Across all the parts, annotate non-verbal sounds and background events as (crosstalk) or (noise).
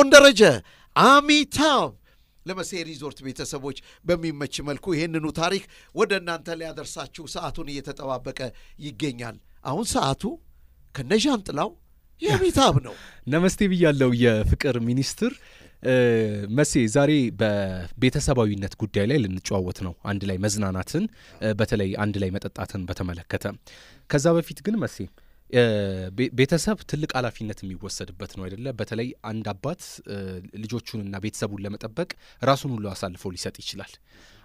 ዲያቆን ደረጀ አሚታም ለመሴ ሪዞርት ቤተሰቦች በሚመች መልኩ ይህንኑ ታሪክ ወደ እናንተ ሊያደርሳችሁ ሰዓቱን እየተጠባበቀ ይገኛል። አሁን ሰዓቱ ከነዣንጥላው የአሚታም ነው። ነመስቴ ብያለው የፍቅር ሚኒስትር መሴ ዛሬ በቤተሰባዊነት ጉዳይ ላይ ልንጨዋወት ነው። አንድ ላይ መዝናናትን፣ በተለይ አንድ ላይ መጠጣትን በተመለከተ ከዛ በፊት ግን መሴ ቤተሰብ ትልቅ ኃላፊነት የሚወሰድበት ነው አይደለ? በተለይ አንድ አባት ልጆቹንና ቤተሰቡን ለመጠበቅ ራሱን ሁሉ አሳልፎ ሊሰጥ ይችላል።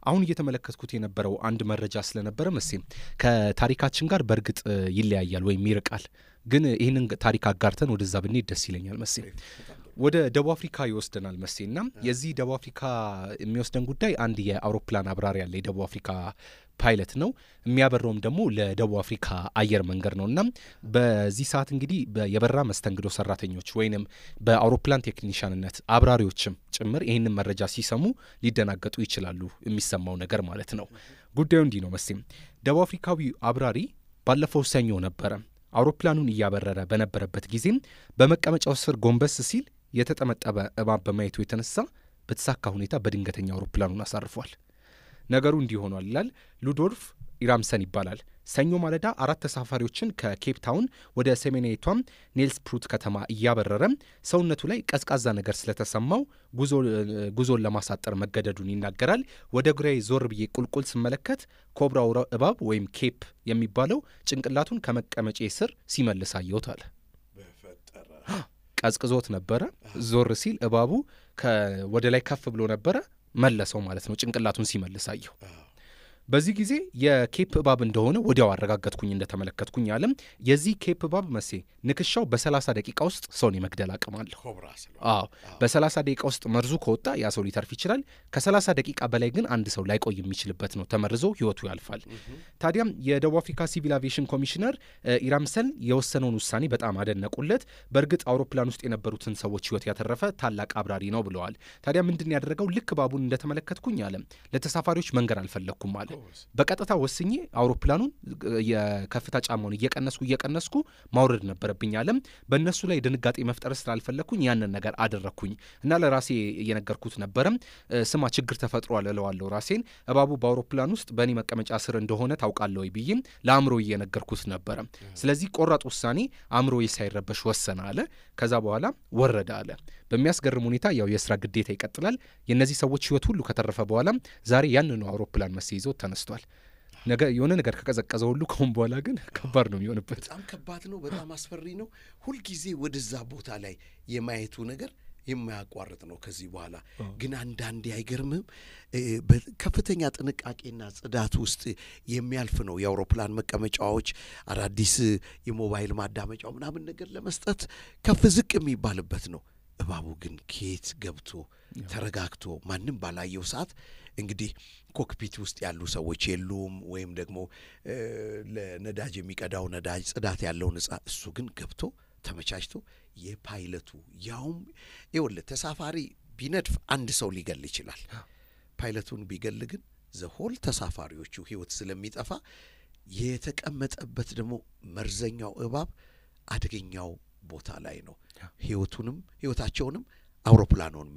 አሁን እየተመለከትኩት የነበረው አንድ መረጃ ስለነበረ መቼም ከታሪካችን ጋር በእርግጥ ይለያያል ወይም ይርቃል፣ ግን ይህንን ታሪክ አጋርተን ወደዛ ብንሄድ ደስ ይለኛል መሴ ወደ ደቡብ አፍሪካ ይወስደናል መሴ እና የዚህ ደቡብ አፍሪካ የሚወስደን ጉዳይ አንድ የአውሮፕላን አብራሪ ያለ የደቡብ አፍሪካ ፓይለት ነው። የሚያበረውም ደግሞ ለደቡብ አፍሪካ አየር መንገድ ነው እና በዚህ ሰዓት እንግዲህ የበረራ መስተንግዶ ሰራተኞች ወይንም በአውሮፕላን ቴክኒሽያንነት አብራሪዎችም ጭምር ይህንን መረጃ ሲሰሙ ሊደናገጡ ይችላሉ። የሚሰማው ነገር ማለት ነው። ጉዳዩ እንዲህ ነው መሴም ደቡብ አፍሪካዊ አብራሪ ባለፈው ሰኞ ነበረ አውሮፕላኑን እያበረረ በነበረበት ጊዜም በመቀመጫው ስር ጎንበስ ሲል የተጠመጠበ እባብ በማየቱ የተነሳ በተሳካ ሁኔታ በድንገተኛ አውሮፕላኑን አሳርፏል። ነገሩ ሆኗል ይላል ሉዶልፍ ኢራምሰን ይባላል። ሰኞ ማለዳ አራት ተሳፋሪዎችን ከኬፕ ታውን ወደ ሰሜናዊቷም ኔልስ ፕሩት ከተማ እያበረረ ሰውነቱ ላይ ቀዝቃዛ ነገር ስለተሰማው ጉዞን ለማሳጠር መገደዱን ይናገራል። ወደ ግራዬ ዞር ብዬ ቁልቁል ስመለከት ኮብራው እባብ ወይም ኬፕ የሚባለው ጭንቅላቱን ከመቀመጬ ስር ሲመልስ አየውታል። ቀዝቅዞት ነበረ። ዞር ሲል እባቡ ወደ ላይ ከፍ ብሎ ነበረ። መለሰው ማለት ነው። ጭንቅላቱን ሲመልስ አየሁ። በዚህ ጊዜ የኬፕ እባብ እንደሆነ ወዲያው አረጋገጥኩኝ እንደተመለከትኩኝ አለም። የዚህ ኬፕ እባብ መሴ ንክሻው በ30 ደቂቃ ውስጥ ሰውን የመግደል አቅም አለ። አዎ በ30 ደቂቃ ውስጥ መርዙ ከወጣ ያ ሰው ሊተርፍ ይችላል። ከ30 ደቂቃ በላይ ግን አንድ ሰው ላይቆይ የሚችልበት ነው። ተመርዞ ህይወቱ ያልፋል። ታዲያም የደቡብ አፍሪካ ሲቪል አቪዬሽን ኮሚሽነር ኢራምሰን የወሰነውን ውሳኔ በጣም አደነቁለት። በእርግጥ አውሮፕላን ውስጥ የነበሩትን ሰዎች ህይወት ያተረፈ ታላቅ አብራሪ ነው ብለዋል። ታዲያ ምንድን ያደረገው ልክ ባቡን እንደተመለከትኩኝ አለም ለተሳፋሪዎች መንገድ አልፈለግኩም አለ። በቀጥታ ወስኜ አውሮፕላኑን የከፍታ ጫማውን እየቀነስኩ እየቀነስኩ ማውረድ ነበረብኝ። አለም በእነሱ ላይ ድንጋጤ መፍጠር ስላልፈለግኩኝ ያንን ነገር አደረግኩኝ እና ለራሴ እየነገርኩት ነበረም። ስማ ችግር ተፈጥሯል እለዋለሁ ራሴን። እባቡ በአውሮፕላን ውስጥ በእኔ መቀመጫ ስር እንደሆነ ታውቃለ ወይ ብዬም ለአእምሮ እየነገርኩት ነበረ። ስለዚህ ቆራጥ ውሳኔ አእምሮ ሳይረበሽ ወሰነ አለ። ከዛ በኋላ ወረደ አለ። በሚያስገርም ሁኔታ ያው የስራ ግዴታ ይቀጥላል። የእነዚህ ሰዎች ህይወት ሁሉ ከተረፈ በኋላ ዛሬ ያንኑ አውሮፕላን መስ ይዘው ተነስቷል። ነገ የሆነ ነገር ከቀዘቀዘ ሁሉ ከሁን በኋላ ግን ከባድ ነው የሚሆንበት። በጣም ከባድ ነው። በጣም አስፈሪ ነው። ሁልጊዜ ወደዛ ቦታ ላይ የማየቱ ነገር የማያቋርጥ ነው። ከዚህ በኋላ ግን አንዳንዴ አይገርምም፣ ከፍተኛ ጥንቃቄና ጽዳት ውስጥ የሚያልፍ ነው። የአውሮፕላን መቀመጫዎች፣ አዳዲስ የሞባይል ማዳመጫው ምናምን ነገር ለመስጠት ከፍ ዝቅ የሚባልበት ነው። እባቡ ግን ከየት ገብቶ ተረጋግቶ ማንም ባላየው ሰዓት እንግዲህ ኮክፒት ውስጥ ያሉ ሰዎች የሉም፣ ወይም ደግሞ ለነዳጅ የሚቀዳው ነዳጅ ጽዳት ያለው ነጻ። እሱ ግን ገብቶ ተመቻችቶ የፓይለቱ ያውም ይወለ ተሳፋሪ ቢነድፍ አንድ ሰው ሊገል ይችላል። ፓይለቱን ቢገል ግን ዘሆል ተሳፋሪዎቹ ህይወት ስለሚጠፋ የተቀመጠበት ደግሞ መርዘኛው እባብ አደገኛው ቦታ ላይ ነው። ህይወቱንም ህይወታቸውንም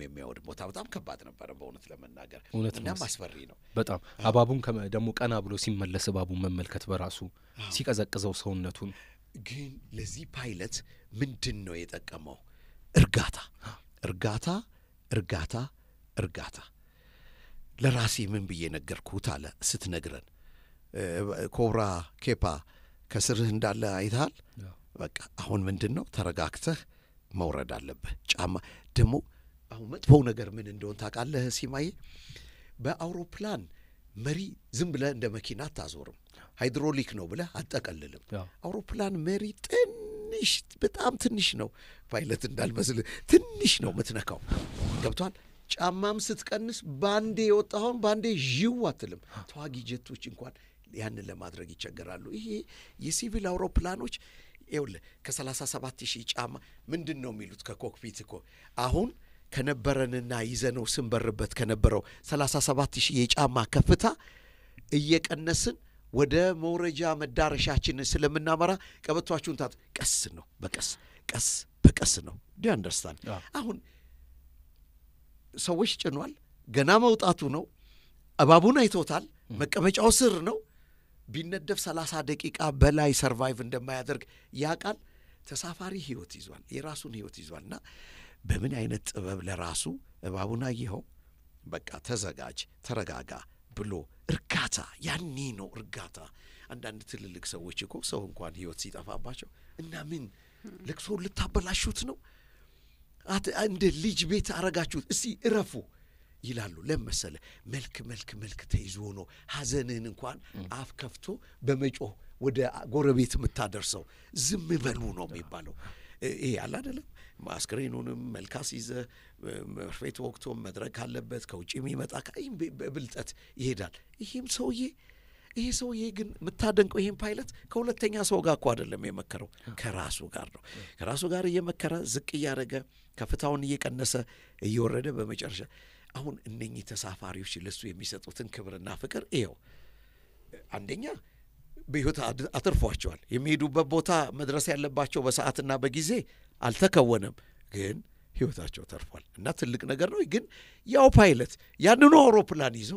የሚያወድ ቦታ በጣም ከባድ ነበረ፣ በእውነት ለመናገር እናም አስፈሪ ነው በጣም እባቡን ደግሞ ቀና ብሎ ሲመለስ እባቡን መመልከት በራሱ ሲቀዘቅዘው ሰውነቱን። ግን ለዚህ ፓይለት ምንድን ነው የጠቀመው? እርጋታ፣ እርጋታ፣ እርጋታ፣ እርጋታ። ለራሴ ምን ብዬ ነገርኩት አለ ስትነግረን። ኮብራ ኬፓ ከስርህ እንዳለ አይተሃል። በቃ አሁን ምንድን ነው ተረጋግተህ መውረድ አለብህ። ጫማ ደግሞ አሁን መጥፎው ነገር ምን እንደሆን ታውቃለህ ሲማዬ? በአውሮፕላን መሪ ዝም ብለህ እንደ መኪና አታዞርም። ሃይድሮሊክ ነው ብለህ አጠቀልልም። አውሮፕላን መሪ ትንሽ በጣም ትንሽ ነው። ፓይለት እንዳልመስል ትንሽ ነው የምትነካው። ገብቷል። ጫማም ስትቀንስ ባንዴ የወጣኸውን ባንዴ ዥው አትልም። ተዋጊ ጀቶች እንኳን ያንን ለማድረግ ይቸገራሉ። ይሄ የሲቪል አውሮፕላኖች ይውል ከ37 ሺህ ጫማ ምንድን ነው የሚሉት ከኮክፒት እኮ አሁን ከነበረንና ይዘነው ስንበርበት ከነበረው 37 ሺህ የጫማ ከፍታ እየቀነስን ወደ መውረጃ መዳረሻችን ስለምናመራ ቀበቷችሁን ታት ቀስ ነው በቀስ ቀስ በቀስ ነው ዲ አንደርስታንድ አሁን ሰዎች ጭኗል። ገና መውጣቱ ነው። እባቡን አይቶታል። መቀመጫው ስር ነው። ቢነደፍ 30 ደቂቃ በላይ ሰርቫይቭ እንደማያደርግ ያውቃል። ተሳፋሪ ህይወት ይዟል፣ የራሱን ህይወት ይዟል። እና በምን አይነት ጥበብ ለራሱ እባቡን አየኸው፣ በቃ ተዘጋጅ፣ ተረጋጋ ብሎ እርጋታ። ያኔ ነው እርጋታ። አንዳንድ ትልልቅ ሰዎች እኮ ሰው እንኳን ህይወት ሲጠፋባቸው እና ምን ልቅሶ ልታበላሹት ነው? እንደ ልጅ ቤት አረጋችሁት፣ እስቲ እረፉ ይላሉ። ለመሰለ መልክ መልክ መልክ ተይዞ ነው ሐዘንህን እንኳን አፍ ከፍቶ በመጮህ ወደ ጎረቤት የምታደርሰው። ዝም በሉ ነው የሚባለው። ይሄ አለ አደለም? አስክሬኑንም መልካስ ይዘ መርፌት ወቅቶ መድረክ አለበት። ከውጭ የሚመጣ ከይም በብልጠት ይሄዳል። ይህም ሰውዬ ይሄ ሰውዬ ግን የምታደንቀው ይህም ፓይለት ከሁለተኛ ሰው ጋር እኮ አደለም የመከረው፣ ከራሱ ጋር ነው። ከራሱ ጋር እየመከረ ዝቅ እያደረገ ከፍታውን እየቀነሰ እየወረደ በመጨረሻ አሁን እነኚህ ተሳፋሪዎች ለሱ የሚሰጡትን ክብርና ፍቅር ይኸው አንደኛ በህይወት አትርፏቸዋል። የሚሄዱበት ቦታ መድረስ ያለባቸው በሰዓትና በጊዜ አልተከወነም፣ ግን ህይወታቸው ተርፏል እና ትልቅ ነገር ነው። ግን ያው ፓይለት ያንኑ አውሮፕላን ይዞ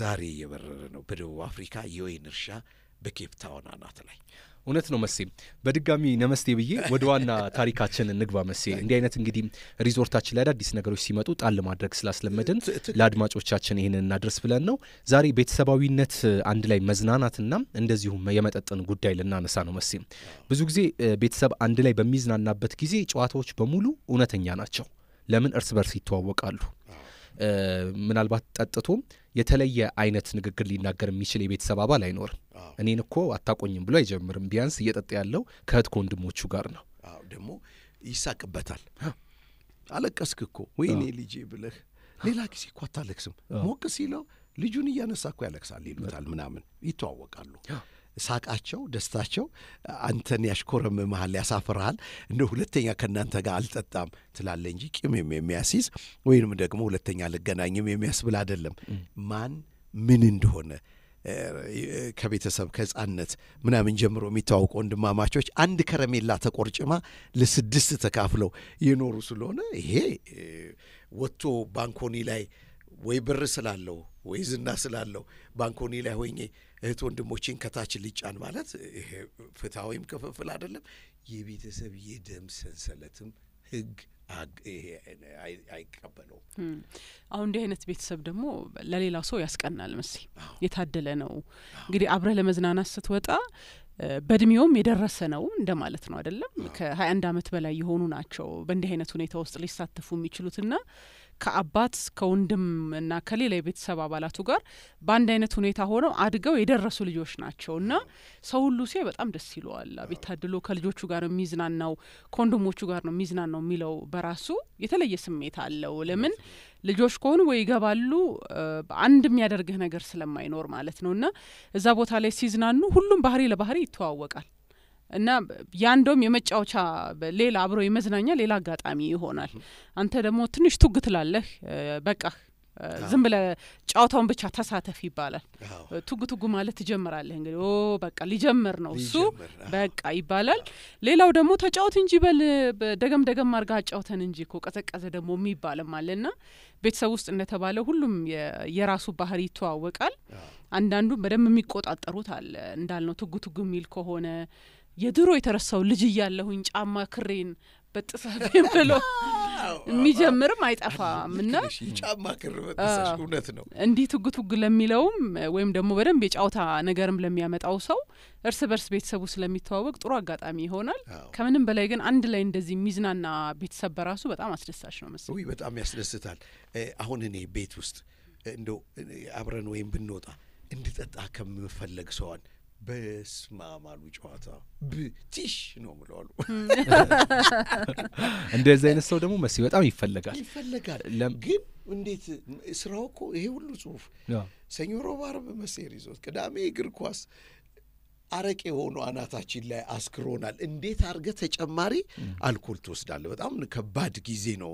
ዛሬ እየበረረ ነው በደቡብ አፍሪካ የወይን እርሻ በኬፕ ታውን አናት ላይ እውነት ነው መሴ። በድጋሚ ነመስቴ ብዬ ወደ ዋና (laughs) ታሪካችን እንግባ መሴ። እንዲህ አይነት እንግዲህ ሪዞርታችን ላይ አዳዲስ ነገሮች ሲመጡ ጣል ለማድረግ ስላስለመድን ለአድማጮቻችን ይህንን እናድርስ ብለን ነው ዛሬ ቤተሰባዊነት፣ አንድ ላይ መዝናናትና እንደዚሁም የመጠጥን ጉዳይ ልናነሳ ነው መሴ። ብዙ ጊዜ ቤተሰብ አንድ ላይ በሚዝናናበት ጊዜ ጨዋታዎች በሙሉ እውነተኛ ናቸው። ለምን እርስ በርስ ይተዋወቃሉ። ምናልባት ጠጥቶም የተለየ አይነት ንግግር ሊናገር የሚችል የቤተሰብ አባል አይኖርም። እኔን እኮ አታቆኝም ብሎ አይጀምርም። ቢያንስ እየጠጥ ያለው ከእህት ከወንድሞቹ ጋር ነው። ደግሞ ይሳቅበታል። አለቀስክ እኮ ወይኔ ልጄ ብለህ ሌላ ጊዜ እኮ አታለቅስም። ሞቅ ሲለው ልጁን እያነሳ እኮ ያለቅሳል ይሉታል ምናምን ይተዋወቃሉ። ሳቃቸው፣ ደስታቸው አንተን ያሽኮረም መሀል ያሳፍርሃል። እንደ ሁለተኛ ከእናንተ ጋር አልጠጣም ትላለ እንጂ ቂምም የሚያስይዝ ወይንም ደግሞ ሁለተኛ ልገናኝም የሚያስብል አይደለም። ማን ምን እንደሆነ ከቤተሰብ ከህፃነት ምናምን ጀምሮ የሚተዋውቁ ወንድማማቾች አንድ ከረሜላ ተቆርጭማ ለስድስት ተካፍለው የኖሩ ስለሆነ ይሄ ወጥቶ ባንኮኒ ላይ ወይ ብር ስላለው ወይ ዝና ስላለው ባንኮኒ ላይ ሆኜ እህት ወንድሞቼን ከታች ልጫን ማለት ይሄ ፍትሐዊም ክፍፍል አይደለም። የቤተሰብ የደም ሰንሰለትም ህግ አይቀበለውም። አሁን እንዲህ አይነት ቤተሰብ ደግሞ ለሌላ ሰው ያስቀናል። መሲ የታደለ ነው እንግዲህ አብረህ ለመዝናናት ስትወጣ በእድሜውም የደረሰ ነው እንደማለት ነው አይደለም። ከሀያ አንድ አመት በላይ የሆኑ ናቸው በእንዲህ አይነት ሁኔታ ውስጥ ሊሳተፉ የሚችሉትና ከአባት ከወንድም እና ከሌላ የቤተሰብ አባላቱ ጋር በአንድ አይነት ሁኔታ ሆነው አድገው የደረሱ ልጆች ናቸው እና ሰው ሁሉ ሲ በጣም ደስ ይለዋል። አቤት ታድሎ ከልጆቹ ጋር ነው የሚዝናናው፣ ከወንድሞቹ ጋር ነው የሚዝናናው የሚለው በራሱ የተለየ ስሜት አለው። ለምን ልጆች ከሆኑ ወይ ይገባሉ፣ አንድ የሚያደርግህ ነገር ስለማይኖር ማለት ነው እና እዛ ቦታ ላይ ሲዝናኑ ሁሉም ባህሪ ለባህሪ ይተዋወቃል። እና ያ እንደውም የመጫወቻ ሌላ አብሮ የመዝናኛ ሌላ አጋጣሚ ይሆናል። አንተ ደግሞ ትንሽ ቱግ ትላለህ። በቃ ዝም ብለህ ጨዋታውን ብቻ ተሳተፍ ይባላል። ቱግ ቱጉ ማለት ትጀምራለህ። እንግዲህ ኦ በቃ ሊጀምር ነው እሱ በቃ ይባላል። ሌላው ደግሞ ተጫወት እንጂ በል ደገም ደገም አርጋ አጫውተን እንጂ እኮ ቀዘቀዘ ደግሞ የሚባልም አለና ቤተሰብ ውስጥ እንደተባለ ሁሉም የራሱ ባህሪ ይተዋወቃል። አንዳንዱ በደንብ የሚቆጣጠሩት አለ እንዳልነው ቱግ ቱግ የሚል ከሆነ የድሮ የተረሳው ልጅ እያለሁኝ ጫማ ክሬን በጥሰህ ብሎ የሚጀምርም አይጠፋም እና ጫማ ክር በጥሰሽ እውነት ነው። እንዲህ ትጉ ትጉ ለሚለውም ወይም ደግሞ በደንብ የጫውታ ነገርም ለሚያመጣው ሰው እርስ በርስ ቤተሰቡ ስለሚተዋወቅ ጥሩ አጋጣሚ ይሆናል። ከምንም በላይ ግን አንድ ላይ እንደዚህ የሚዝናና ቤተሰብ በራሱ በጣም አስደሳች ነው መሰለኝ። በጣም ያስደስታል። አሁን እኔ ቤት ውስጥ እንደው አብረን ወይም ብንወጣ እንድጠጣ ከምፈለግ ሰዋን በስማማሉ ጨዋታ ብቲሽ ነው ምለዋሉ። (laughs) እንደዚህ አይነት ሰው ደግሞ መሲ በጣም ይፈለጋል ይፈለጋል። ግን እንዴት ስራው እኮ ይሄ ሁሉ ጽሁፍ ሰኞ፣ ሮብ፣ ዓርብ መሴር ይዞት ቅዳሜ እግር ኳስ አረቄ የሆኑ አናታችን ላይ አስክሮናል። እንዴት አድርገ ተጨማሪ አልኮል ትወስዳለህ? በጣም ከባድ ጊዜ ነው።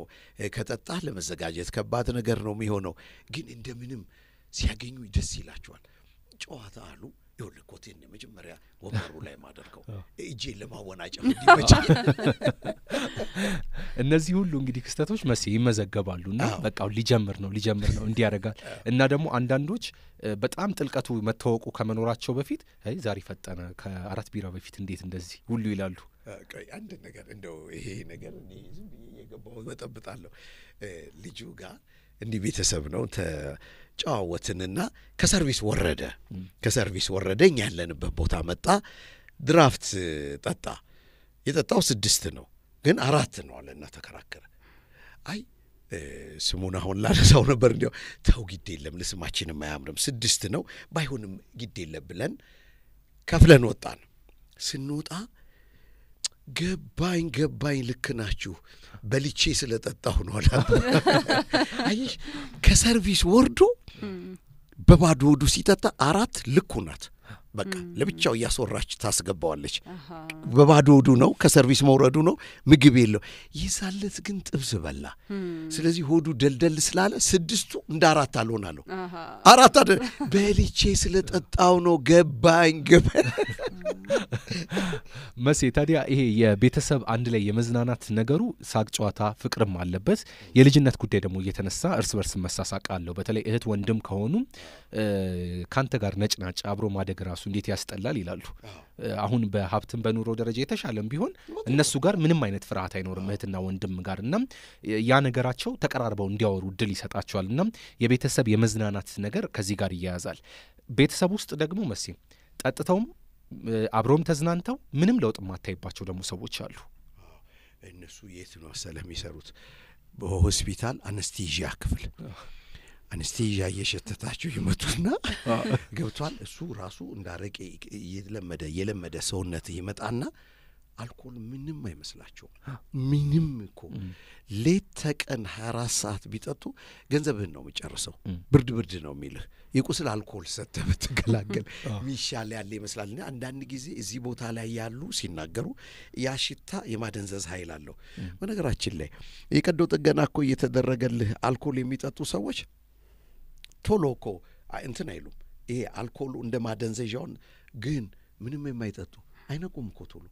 ከጠጣ ለመዘጋጀት ከባድ ነገር ነው የሚሆነው። ግን እንደምንም ሲያገኙ ደስ ይላቸዋል። ጨዋታ አሉ ይኸውልህ ኮቴን የመጀመሪያ ወንበሩ (laughs) ላይ ማደርገው እጄን ለማወናጨፍ (laughs) እንዲመች። እነዚህ ሁሉ እንግዲህ ክስተቶች መቼ ይመዘገባሉ እና በቃ ሊጀምር ነው ሊጀምር ነው እንዲያደርጋል እና ደግሞ አንዳንዶች በጣም ጥልቀቱ መታወቁ ከመኖራቸው በፊት ዛሬ ፈጠነ ከአራት ቢራ በፊት እንዴት እንደዚህ ሁሉ ይላሉ። አንድ ነገር እንደው ይሄ ነገር እኔ ዝም ብዬ እየገባሁ መጠብጣለሁ ልጁ ጋር እንዲህ ቤተሰብ ነው ጨዋወትንና ከሰርቪስ ወረደ። ከሰርቪስ ወረደ፣ እኛ ያለንበት ቦታ መጣ። ድራፍት ጠጣ። የጠጣው ስድስት ነው፣ ግን አራት ነው አለና ተከራከረ። አይ ስሙን አሁን ላነሳው ነበር እንዲያው ተው፣ ግድ የለም ለስማችንም አያምርም፣ ስድስት ነው ባይሆንም ግድ የለም ብለን ከፍለን ወጣን። ስንወጣ ገባኝ ገባኝ፣ ልክ ናችሁ፣ በልቼ ስለጠጣሁ ነው አላ። (laughs) አየሽ ከሰርቪስ ወርዶ በባዶ ወዱ ሲጠጣ አራት ልኩ ናት። በቃ ለብቻው እያስወራች ታስገባዋለች። በባዶ ሆዱ ነው፣ ከሰርቪስ መውረዱ ነው፣ ምግብ የለው። ይዛለት ግን ጥብስ በላ። ስለዚህ ሆዱ ደልደል ስላለ ስድስቱ እንደ አራት አልሆናለሁ። አራት አደ በልቼ ስለጠጣው ነው ገባኝ ገባ መሴ። ታዲያ ይሄ የቤተሰብ አንድ ላይ የመዝናናት ነገሩ ሳቅ፣ ጨዋታ፣ ፍቅርም አለበት። የልጅነት ጉዳይ ደግሞ እየተነሳ እርስ በርስ መሳሳቅ አለው። በተለይ እህት ወንድም ከሆኑ ከአንተ ጋር ነጭናጭ አብሮ ማደግ ራሱ እንዴት ያስጠላል ይላሉ። አሁን በሀብትም በኑሮ ደረጃ የተሻለም ቢሆን እነሱ ጋር ምንም አይነት ፍርሃት አይኖርም እህትና ወንድም ጋር እና ያ ነገራቸው ተቀራርበው እንዲያወሩ እድል ይሰጣቸዋል እና የቤተሰብ የመዝናናት ነገር ከዚህ ጋር ይያያዛል። ቤተሰብ ውስጥ ደግሞ መሴ ጠጥተውም አብረውም ተዝናንተው ምንም ለውጥ የማታይባቸው ደግሞ ሰዎች አሉ። እነሱ የት ነው መሰለህ የሚሰሩት? በሆስፒታል አነስቴዥያ ክፍል አነስቴዣ እየሸተታቸው ይመጡና (laughs) ገብቷል። እሱ ራሱ እንዳረቄ እየለመደ የለመደ ሰውነት ይመጣና አልኮል ምንም አይመስላቸውም። ምንም እኮ ሌት ተቀን ሀያ አራት ሰዓት ቢጠጡ ገንዘብህን ነው የሚጨርሰው። ብርድ ብርድ ነው የሚልህ የቁስል አልኮል ሰተ ብትገላገል ሚሻል ያለ ይመስላል። እና አንዳንድ ጊዜ እዚህ ቦታ ላይ ያሉ ሲናገሩ ያ ሽታ የማደንዘዝ ኃይል አለው። በነገራችን ላይ የቀዶ ጥገና እኮ እየተደረገልህ አልኮል የሚጠጡ ሰዎች ቶሎ እኮ እንትን አይሉም። ይሄ አልኮሉ እንደ ማደንዘዣውን ግን ምንም የማይጠጡ አይነቁም እኮ ቶሎ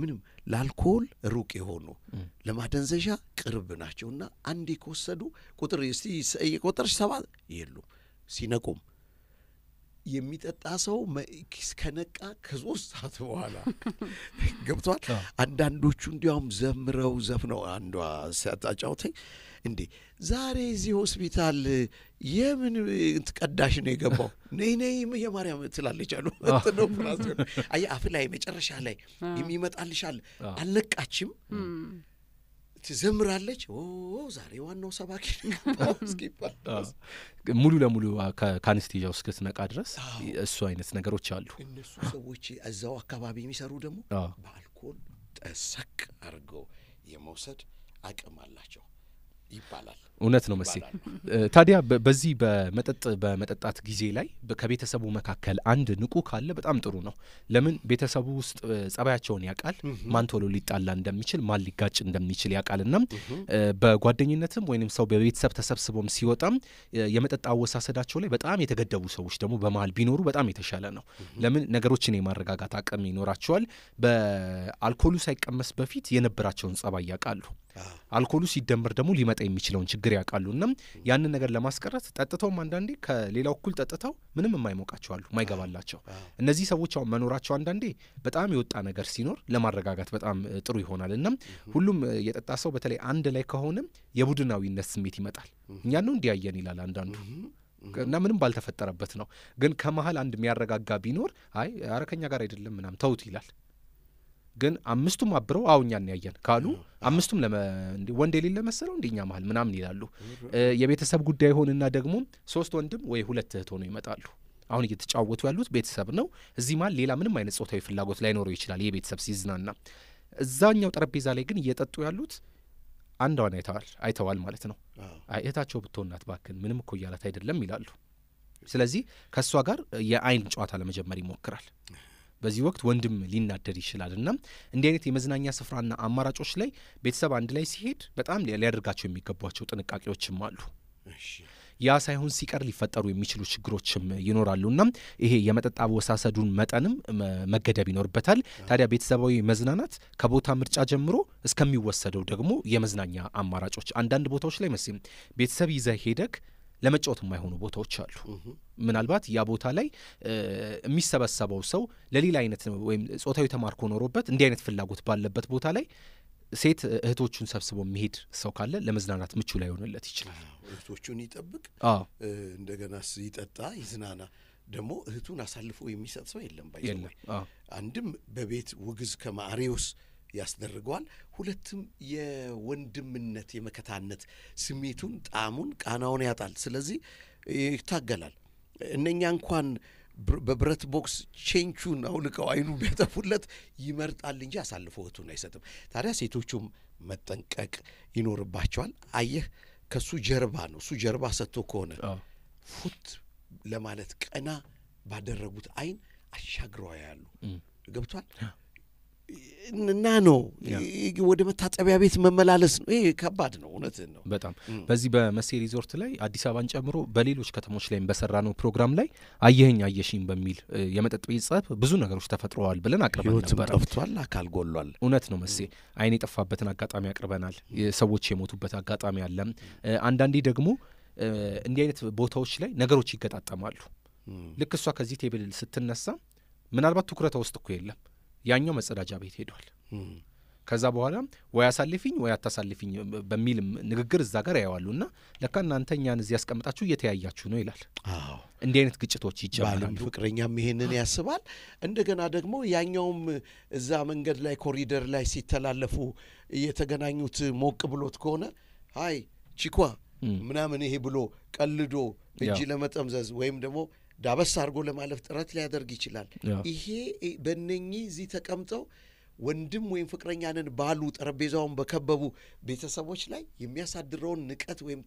ምንም ለአልኮል ሩቅ የሆኑ ለማደንዘዣ ቅርብ ናቸውና አንዴ ከወሰዱ ቁጥር የቆጠርሽ ሰባት የሉም ሲነቁም የሚጠጣ ሰው ከነቃ ከሶስት ሰዓት በኋላ (laughs) ገብቷል። አንዳንዶቹ እንዲያውም ዘምረው ዘፍነው አንዷ ሲያጫውተኝ እንዴ ዛሬ እዚህ ሆስፒታል የምን ቀዳሽ ነው የገባው? ነይ ነይ የማርያም ትላለች አሉ ነው አፍ ላይ መጨረሻ ላይ የሚመጣልሻል። አልነቃችም፣ ትዘምራለች። ዛሬ ዋናው ሰባኪ ሙሉ ለሙሉ ከአንስቴዣ ውስጥ እስክትነቃ ድረስ እሱ አይነት ነገሮች አሉ። እነሱ ሰዎች እዛው አካባቢ የሚሰሩ ደግሞ በአልኮል ጠሰቅ አድርገው የመውሰድ አቅም አላቸው። y palas. እውነት ነው መሴ። ታዲያ በዚህ በመጠጥ በመጠጣት ጊዜ ላይ ከቤተሰቡ መካከል አንድ ንቁ ካለ በጣም ጥሩ ነው። ለምን ቤተሰቡ ውስጥ ጸባያቸውን ያውቃል። ማን ቶሎ ሊጣላ እንደሚችል፣ ማን ሊጋጭ እንደሚችል ያውቃል። እና በጓደኝነትም ወይም ሰው በቤተሰብ ተሰብስቦም ሲወጣም የመጠጥ አወሳሰዳቸው ላይ በጣም የተገደቡ ሰዎች ደግሞ በመሀል ቢኖሩ በጣም የተሻለ ነው። ለምን ነገሮችን የማረጋጋት አቅም ይኖራቸዋል። በአልኮሉ ሳይቀመስ በፊት የነበራቸውን ጸባይ ያውቃሉ። አልኮሉ ሲደመር ደግሞ ሊመጣ የሚችለውን ችግር ችግር ያውቃሉ። እናም ያንን ነገር ለማስቀረት ጠጥተውም አንዳንዴ ከሌላው እኩል ጠጥተው ምንም የማይሞቃቸው አሉ፣ ማይገባላቸው እነዚህ ሰዎች አሁን መኖራቸው አንዳንዴ በጣም የወጣ ነገር ሲኖር ለማረጋጋት በጣም ጥሩ ይሆናል። እናም ሁሉም የጠጣ ሰው በተለይ አንድ ላይ ከሆነ የቡድናዊነት ስሜት ይመጣል። እኛ ነው እንዲያየን ይላል አንዳንዱ እና ምንም ባልተፈጠረበት ነው። ግን ከመሀል አንድ የሚያረጋጋ ቢኖር አይ አረከኛ ጋር አይደለም ምናም ተውት ይላል። ግን አምስቱም አብረው አውኛን ያየን ካሉ አምስቱም ወንድ የሌለ መሰለው እንደ እኛ መሀል ምናምን ይላሉ። የቤተሰብ ጉዳይ ሆንና ደግሞ ሶስት ወንድም ወይ ሁለት እህት ሆኖ ይመጣሉ። አሁን እየተጫወቱ ያሉት ቤተሰብ ነው። እዚህ መሀል ሌላ ምንም አይነት ጾታዊ ፍላጎት ላይኖረው ይችላል። ይህ ቤተሰብ ሲዝናና፣ እዛኛው ጠረጴዛ ላይ ግን እየጠጡ ያሉት አንዷን አይተዋል አይተዋል ማለት ነው። እህታቸው ብትሆናት ባክን ምንም እኮ እያላት አይደለም ይላሉ። ስለዚህ ከእሷ ጋር የአይን ጨዋታ ለመጀመር ይሞክራል። (laughs) በዚህ ወቅት ወንድም ሊናደድ ይችላል እና እንዲህ አይነት የመዝናኛ ስፍራና አማራጮች ላይ ቤተሰብ አንድ ላይ ሲሄድ በጣም ሊያደርጋቸው የሚገቧቸው ጥንቃቄዎችም አሉ። ያ ሳይሆን ሲቀር ሊፈጠሩ የሚችሉ ችግሮችም ይኖራሉ እና ይሄ የመጠጥ አወሳሰዱን መጠንም መገደብ ይኖርበታል። ታዲያ ቤተሰባዊ መዝናናት ከቦታ ምርጫ ጀምሮ እስከሚወሰደው ደግሞ የመዝናኛ አማራጮች አንዳንድ ቦታዎች ላይ መስም ቤተሰብ ይዘህ ሄደክ ለመጫወት የማይሆኑ ቦታዎች አሉ። ምናልባት ያ ቦታ ላይ የሚሰበሰበው ሰው ለሌላ አይነት ወይም ጾታዊ ተማርኮ ኖሮበት እንዲህ አይነት ፍላጎት ባለበት ቦታ ላይ ሴት እህቶቹን ሰብስቦ የሚሄድ ሰው ካለ ለመዝናናት ምቹ ላይሆንለት ይችላል። እህቶቹን ይጠብቅ፣ እንደገና ይጠጣ፣ ይዝናና። ደግሞ እህቱን አሳልፎ የሚሰጥ ሰው የለም። ባይ አንድም በቤት ውግዝ ከማሪዎስ ያስደርገዋል። ሁለትም የወንድምነት የመከታነት ስሜቱን፣ ጣዕሙን፣ ቃናውን ያጣል። ስለዚህ ይታገላል። እነኛ እንኳን በብረት ቦክስ ቼንቹን አውልቀው አይኑ ቢያጠፉለት ይመርጣል እንጂ አሳልፎ እህቱን አይሰጥም። ታዲያ ሴቶቹም መጠንቀቅ ይኖርባቸዋል። አየህ ከሱ ጀርባ ነው። እሱ ጀርባ ሰጥቶ ከሆነ ፉት ለማለት ቀና ባደረጉት አይን አሻግረዋ ያሉ ገብቷል። ናኖ ወደ መታጠቢያ ቤት መመላለስ ነው። ይሄ ከባድ ነው። እውነት ነው በጣም በዚህ በመሴ ሪዞርት ላይ አዲስ አበባን ጨምሮ በሌሎች ከተሞች ላይም በሰራ ነው ፕሮግራም ላይ አየህኝ አየሽኝ በሚል የመጠጥ ቤት ጸብ ብዙ ነገሮች ተፈጥረዋል ብለን አቅርበን ነበር። ጠፍቷል፣ አካል ጎሏል። እውነት ነው መሴ። አይን የጠፋበትን አጋጣሚ አቅርበናል። ሰዎች የሞቱበት አጋጣሚ አለ። አንዳንዴ ደግሞ እንዲህ አይነት ቦታዎች ላይ ነገሮች ይገጣጠማሉ። ልክ እሷ ከዚህ ቴብል ስትነሳ ምናልባት ትኩረታ ውስጥ እኮ የለም ያኛው መጸዳጃ ቤት ሄዷል። ከዛ በኋላ ወይ አሳልፊኝ ወይ አታሳልፊኝ በሚል ንግግር እዛ ጋር ያየዋሉ እና ለካ እናንተ እኛን እዚህ ያስቀምጣችሁ እየተያያችሁ ነው ይላል። እንዲህ አይነት ግጭቶች ይጀምራሉ። ፍቅረኛም ይሄንን ያስባል። እንደገና ደግሞ ያኛውም እዛ መንገድ ላይ ኮሪደር ላይ ሲተላለፉ የተገናኙት ሞቅ ብሎት ከሆነ ሀይ ቺኳ ምናምን ይሄ ብሎ ቀልዶ እጅ ለመጠምዘዝ ወይም ደግሞ ዳበስ አድርጎ ለማለፍ ጥረት ሊያደርግ ይችላል። ይሄ በእነኚህ እዚህ ተቀምጠው ወንድም ወይም ፍቅረኛንን ባሉ ጠረጴዛውን በከበቡ ቤተሰቦች ላይ የሚያሳድረውን ንቀት ወይም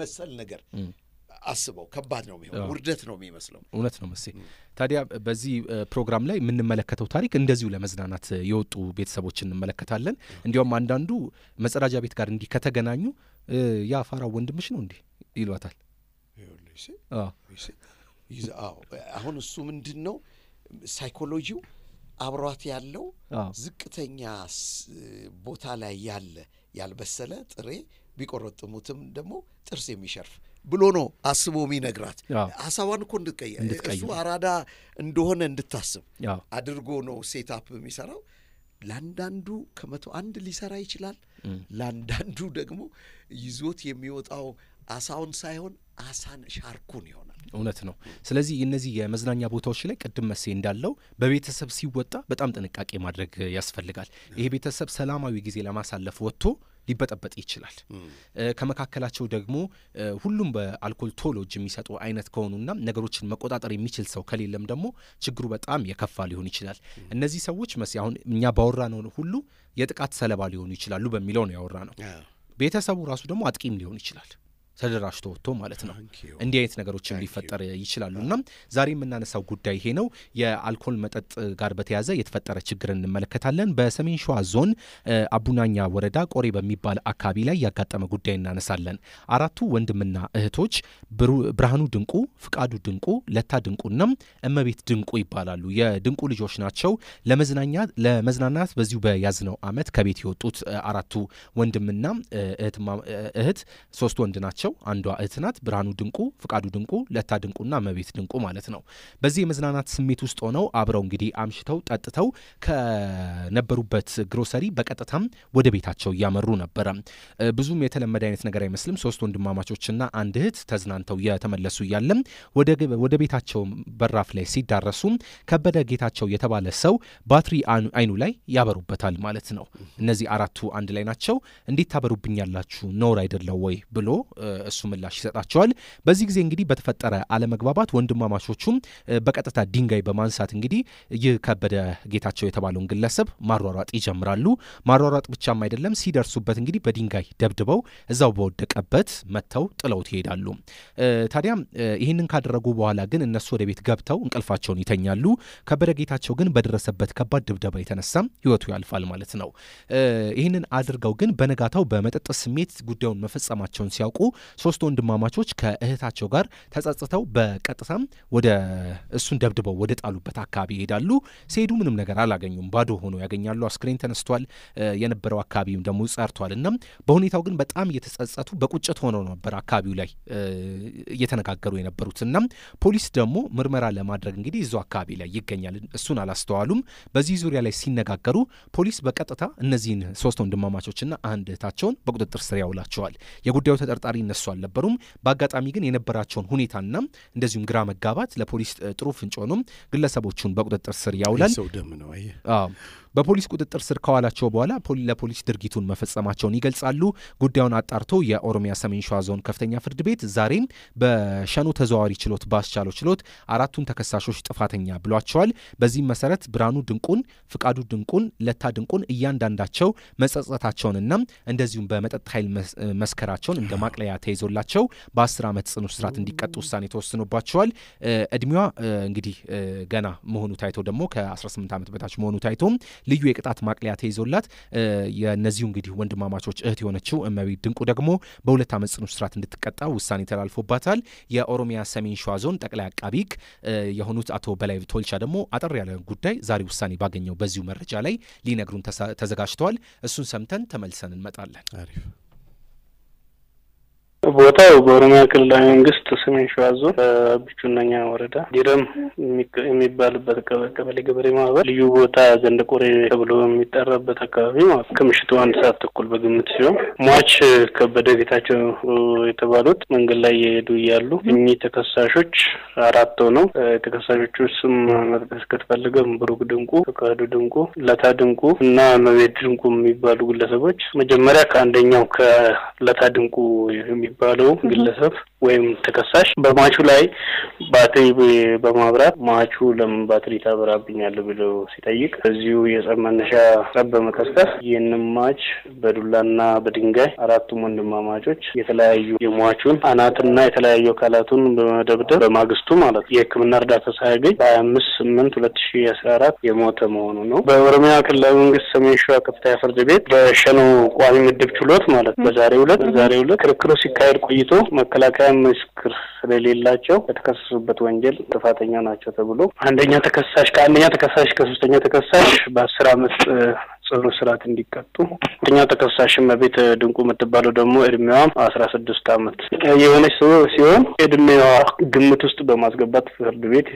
መሰል ነገር አስበው ከባድ ነው የሚሆነው፣ ውርደት ነው የሚመስለው። እውነት ነው መሴ። ታዲያ በዚህ ፕሮግራም ላይ የምንመለከተው ታሪክ እንደዚሁ ለመዝናናት የወጡ ቤተሰቦች እንመለከታለን። እንዲያውም አንዳንዱ መጸዳጃ ቤት ጋር እንዲህ ከተገናኙ የአፋራው ወንድምሽ ነው እንዲህ ይሏታል አሁን እሱ ምንድን ነው ሳይኮሎጂው አብሯት ያለው ዝቅተኛ ቦታ ላይ ያለ ያልበሰለ ጥሬ ቢቆረጥሙትም ደግሞ ጥርስ የሚሸርፍ ብሎ ነው አስቦ የሚነግራት። ሀሳቧን እኮ እንድትቀይር እሱ አራዳ እንደሆነ እንድታስብ አድርጎ ነው ሴታፕ የሚሰራው። ለአንዳንዱ ከመቶ አንድ ሊሰራ ይችላል። ለአንዳንዱ ደግሞ ይዞት የሚወጣው አሳውን ሳይሆን አሳን ሻርኩን ይሆናል። እውነት ነው። ስለዚህ እነዚህ የመዝናኛ ቦታዎች ላይ ቅድም መሴ እንዳለው በቤተሰብ ሲወጣ በጣም ጥንቃቄ ማድረግ ያስፈልጋል። ይሄ ቤተሰብ ሰላማዊ ጊዜ ለማሳለፍ ወጥቶ ሊበጠበጥ ይችላል። ከመካከላቸው ደግሞ ሁሉም በአልኮል ቶሎ እጅ የሚሰጡ አይነት ከሆኑና ነገሮችን መቆጣጠር የሚችል ሰው ከሌለም ደግሞ ችግሩ በጣም የከፋ ሊሆን ይችላል። እነዚህ ሰዎች መስ አሁን እኛ ባወራ ነው ሁሉ የጥቃት ሰለባ ሊሆኑ ይችላሉ በሚለው ነው ያወራ ነው። ቤተሰቡ ራሱ ደግሞ አጥቂም ሊሆን ይችላል። ተደራጅቶ ወጥቶ ማለት ነው። እንዲህ አይነት ነገሮችም ሊፈጠር ይችላሉ እና ዛሬ የምናነሳው ጉዳይ ይሄ ነው። የአልኮል መጠጥ ጋር በተያዘ የተፈጠረ ችግር እንመለከታለን። በሰሜን ሸዋ ዞን አቡናኛ ወረዳ ቆሬ በሚባል አካባቢ ላይ ያጋጠመ ጉዳይ እናነሳለን። አራቱ ወንድምና እህቶች ብርሃኑ ድንቁ፣ ፍቃዱ ድንቁ፣ ለታ ድንቁና እመቤት ድንቁ ይባላሉ። የድንቁ ልጆች ናቸው። ለመዝናኛ ለመዝናናት በዚሁ በያዝነው አመት ከቤት የወጡት አራቱ ወንድምና እህት ሶስት ወንድ ናቸው ያላቸው አንዷ እህት ናት። ብርሃኑ ድንቁ፣ ፍቃዱ ድንቁ፣ ለታ ድንቁና መቤት ድንቁ ማለት ነው። በዚህ የመዝናናት ስሜት ውስጥ ሆነው አብረው እንግዲህ አምሽተው ጠጥተው ከነበሩበት ግሮሰሪ በቀጥታም ወደ ቤታቸው እያመሩ ነበረ። ብዙም የተለመደ አይነት ነገር አይመስልም። ሶስት ወንድማማቾችና አንድ እህት ተዝናንተው የተመለሱ እያለም ወደ ቤታቸው በራፍ ላይ ሲዳረሱ ከበደ ጌታቸው የተባለ ሰው ባትሪ አይኑ ላይ ያበሩበታል ማለት ነው። እነዚህ አራቱ አንድ ላይ ናቸው። እንዴት ታበሩብኛላችሁ ኖር አይደለው ወይ ብሎ እሱ ምላሽ ይሰጣቸዋል። በዚህ ጊዜ እንግዲህ በተፈጠረ አለመግባባት ወንድማማቾቹም በቀጥታ ድንጋይ በማንሳት እንግዲህ ይህ ከበደ ጌታቸው የተባለውን ግለሰብ ማሯሯጥ ይጀምራሉ። ማሯሯጥ ብቻም አይደለም፣ ሲደርሱበት እንግዲህ በድንጋይ ደብድበው እዛው በወደቀበት መጥተው ጥለውት ይሄዳሉ። ታዲያ ይህንን ካደረጉ በኋላ ግን እነሱ ወደ ቤት ገብተው እንቅልፋቸውን ይተኛሉ። ከበደ ጌታቸው ግን በደረሰበት ከባድ ድብደባ የተነሳ ህይወቱ ያልፋል ማለት ነው። ይህንን አድርገው ግን በነጋታው በመጠጥ ስሜት ጉዳዩን መፈጸማቸውን ሲያውቁ ሶስት ወንድማማቾች ከእህታቸው ጋር ተጸጽተው በቀጥታም ወደ እሱን ደብድበው ወደ ጣሉበት አካባቢ ይሄዳሉ። ሲሄዱ ምንም ነገር አላገኙም፣ ባዶ ሆኖ ያገኛሉ። አስክሬን ተነስቷል፣ የነበረው አካባቢም ደግሞ ጸርቷል። እና በሁኔታው ግን በጣም እየተጸጸቱ በቁጭት ሆነው ነበር አካባቢው ላይ እየተነጋገሩ የነበሩት። እና ፖሊስ ደግሞ ምርመራ ለማድረግ እንግዲህ እዛው አካባቢ ላይ ይገኛል። እሱን አላስተዋሉም። በዚህ ዙሪያ ላይ ሲነጋገሩ ፖሊስ በቀጥታ እነዚህን ሶስት ወንድማማቾችና አንድ እህታቸውን በቁጥጥር ስር ያውላቸዋል። የጉዳዩ ተጠርጣሪ እነሱ አልነበሩም። በአጋጣሚ ግን የነበራቸውን ሁኔታና እንደዚሁም ግራ መጋባት ለፖሊስ ጥሩ ፍንጭ ሆኖም ግለሰቦቹን በቁጥጥር ስር ያውላል። ሰው ደም ነው በፖሊስ ቁጥጥር ስር ከዋላቸው በኋላ ለፖሊስ ድርጊቱን መፈጸማቸውን ይገልጻሉ። ጉዳዩን አጣርቶ የኦሮሚያ ሰሜን ሸዋ ዞን ከፍተኛ ፍርድ ቤት ዛሬም በሸኖ ተዘዋዋሪ ችሎት ባስቻለው ችሎት አራቱን ተከሳሾች ጥፋተኛ ብሏቸዋል። በዚህም መሰረት ብርሃኑ ድንቁን፣ ፍቃዱ ድንቁን፣ ለታ ድንቁን እያንዳንዳቸው መጸጸታቸውንና እንደዚሁም በመጠጥ ኃይል መስከራቸውን እንደ ማቅለያ ተይዞላቸው በአስር ዓመት ጽኑ እስራት እንዲቀጡ ውሳኔ ተወስኖባቸዋል። እድሜዋ እንግዲህ ገና መሆኑ ታይቶ ደግሞ ከ18 ዓመት በታች መሆኑ ታይቶም ልዩ የቅጣት ማቅለያ ተይዞላት የነዚሁ እንግዲህ ወንድማማቾች እህት የሆነችው እመቤት ድንቁ ደግሞ በሁለት ዓመት ጽኑ እስራት እንድትቀጣ ውሳኔ ተላልፎባታል። የኦሮሚያ ሰሜን ሸዋ ዞን ጠቅላይ አቃቢ ሕግ የሆኑት አቶ በላይ ቶልቻ ደግሞ አጠር ያለ ጉዳይ ዛሬ ውሳኔ ባገኘው በዚሁ መረጃ ላይ ሊነግሩን ተዘጋጅተዋል። እሱን ሰምተን ተመልሰን እንመጣለን። ቦታው በኦሮሚያ ክልላዊ መንግስት ሰሜን ሸዋ ዞን ቢቹነኛ ወረዳ ዲረም የሚባልበት ቀበሌ ገበሬ ማህበር ልዩ ቦታ ገንደቆሬ ተብሎ የሚጠራበት አካባቢ ማለት ከምሽቱ አንድ ሰዓት ተኩል በግምት ሲሆን ሟች ከበደ ጌታቸው የተባሉት መንገድ ላይ እየሄዱ እያሉ እኚህ ተከሳሾች አራት ሆነው የተከሳሾቹ ስም መጥቀስ ከተፈለገ ብሩክ ድንቁ፣ ፈቃዱ ድንቁ፣ ለታ ድንቁ እና መቤት ድንቁ የሚባሉ ግለሰቦች መጀመሪያ ከአንደኛው ከለታ ድንቁ የሚባለው ግለሰብ ወይም ተከሳሽ በማቹ ላይ ባትሪ በማብራት ማቹ ለምን ባትሪ ታበራብኛል ብሎ ሲጠይቅ እዚሁ የጸብ መነሻ ጸብ በመቀስቀስ ይህንም ማች በዱላና በድንጋይ አራቱም ወንድማማቾች የተለያዩ የሟቹን አናትና የተለያዩ አካላቱን በመደብደብ በማግስቱ ማለት የሕክምና እርዳታ ሳያገኝ በሀያ አምስት ስምንት ሁለት ሺ አስራ አራት የሞተ መሆኑ ነው። በኦሮሚያ ክልላዊ መንግስት ሰሜን ሸዋ ከፍተኛ ፍርድ ቤት በሸኖ ቋሚ ምድብ ችሎት ማለት በዛሬው ዕለት በዛሬው ዕለት ክርክሩ ሲካ ሲካሄድ ቆይቶ መከላከያ ምስክር ስለሌላቸው በተከሰሱበት ወንጀል ጥፋተኛ ናቸው ተብሎ አንደኛ ተከሳሽ ከአንደኛ ተከሳሽ ከሶስተኛ ተከሳሽ በአስር አመት ጽኑ እስራት እንዲቀጡ፣ ሁለተኛ ተከሳሽ መቤት ድንቁ የምትባለው ደግሞ እድሜዋ አስራ ስድስት አመት የሆነች ሲሆን እድሜዋ ግምት ውስጥ በማስገባት ፍርድ ቤት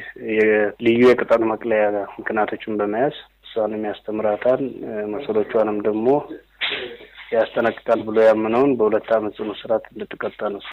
ልዩ የቅጣት መቅለያ ምክንያቶችን በመያዝ እሷንም ያስተምራታል መሰሎቿንም ደግሞ ያስጠነቅቃል ብሎ ያምነውን በሁለት አመት ጽኑ እስራት እንድትቀጣ ነው።